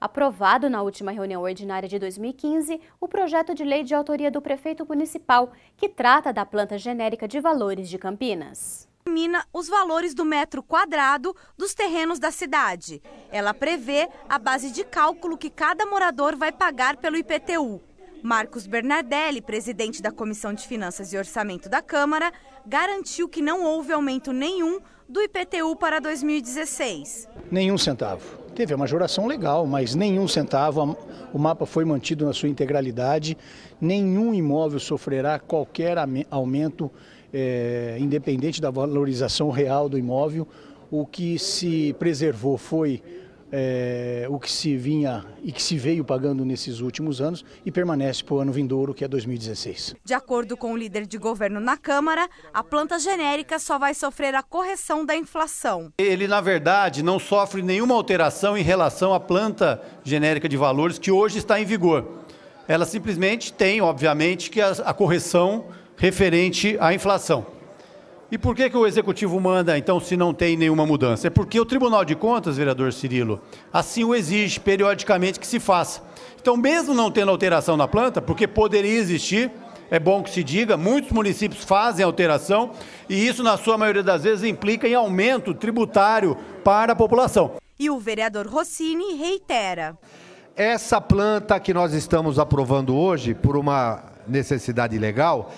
Aprovado na última reunião ordinária de 2015, o projeto de lei de autoria do prefeito municipal, que trata da planta genérica de valores de Campinas. Determina os valores do metro quadrado dos terrenos da cidade. Ela prevê a base de cálculo que cada morador vai pagar pelo IPTU. Marcos Bernardelli, presidente da Comissão de Finanças e Orçamento da Câmara, garantiu que não houve aumento nenhum do IPTU para 2016. Nenhum centavo Teve é uma majoração legal, mas nenhum centavo, o mapa foi mantido na sua integralidade, nenhum imóvel sofrerá qualquer aumento, é, independente da valorização real do imóvel. O que se preservou foi é, o que se vinha e que se veio pagando nesses últimos anos e permanece para o ano vindouro, que é 2016. De acordo com o líder de governo na Câmara, a planta genérica só vai sofrer a correção da inflação. Ele, na verdade, não sofre nenhuma alteração em relação à planta genérica de valores que hoje está em vigor. Ela simplesmente tem, obviamente, que a, a correção referente à inflação. E por que, que o executivo manda, então, se não tem nenhuma mudança? É porque o Tribunal de Contas, vereador Cirilo, assim o exige periodicamente que se faça. Então, mesmo não tendo alteração na planta, porque poderia existir, é bom que se diga, muitos municípios fazem alteração e isso, na sua maioria das vezes, implica em aumento tributário para a população. E o vereador Rossini reitera. Essa planta que nós estamos aprovando hoje, por uma necessidade legal,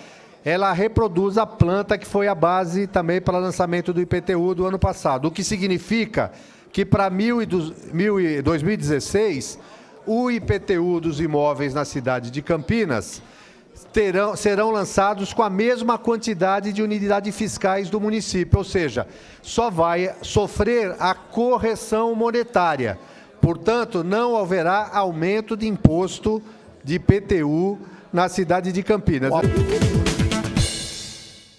ela reproduz a planta que foi a base também para o lançamento do IPTU do ano passado, o que significa que para 2016 o IPTU dos imóveis na cidade de Campinas terão, serão lançados com a mesma quantidade de unidades fiscais do município, ou seja, só vai sofrer a correção monetária. Portanto, não haverá aumento de imposto de IPTU na cidade de Campinas.